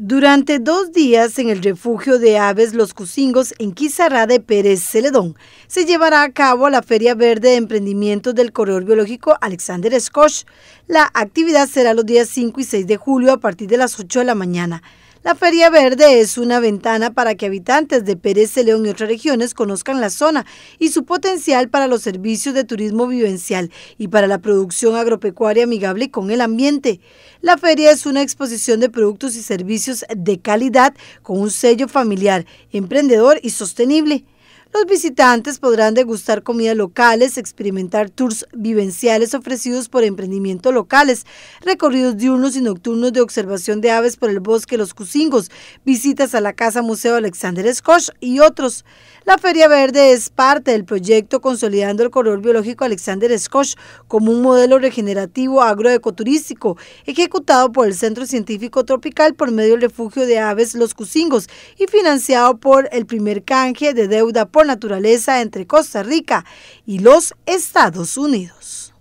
Durante dos días en el refugio de aves Los Cusingos en Quizarra de Pérez Celedón se llevará a cabo la Feria Verde de Emprendimientos del Corredor Biológico Alexander Scotch. La actividad será los días 5 y 6 de julio a partir de las 8 de la mañana. La Feria Verde es una ventana para que habitantes de Pérez León y otras regiones conozcan la zona y su potencial para los servicios de turismo vivencial y para la producción agropecuaria amigable con el ambiente. La feria es una exposición de productos y servicios de calidad con un sello familiar, emprendedor y sostenible. Los visitantes podrán degustar comidas locales, experimentar tours vivenciales ofrecidos por emprendimientos locales, recorridos diurnos y nocturnos de observación de aves por el bosque Los Cusingos, visitas a la Casa Museo Alexander Scotch y otros. La Feria Verde es parte del proyecto Consolidando el Corredor Biológico Alexander Scotch como un modelo regenerativo agroecoturístico ejecutado por el Centro Científico Tropical por medio del refugio de aves Los Cusingos y financiado por el primer canje de deuda naturaleza entre Costa Rica y los Estados Unidos.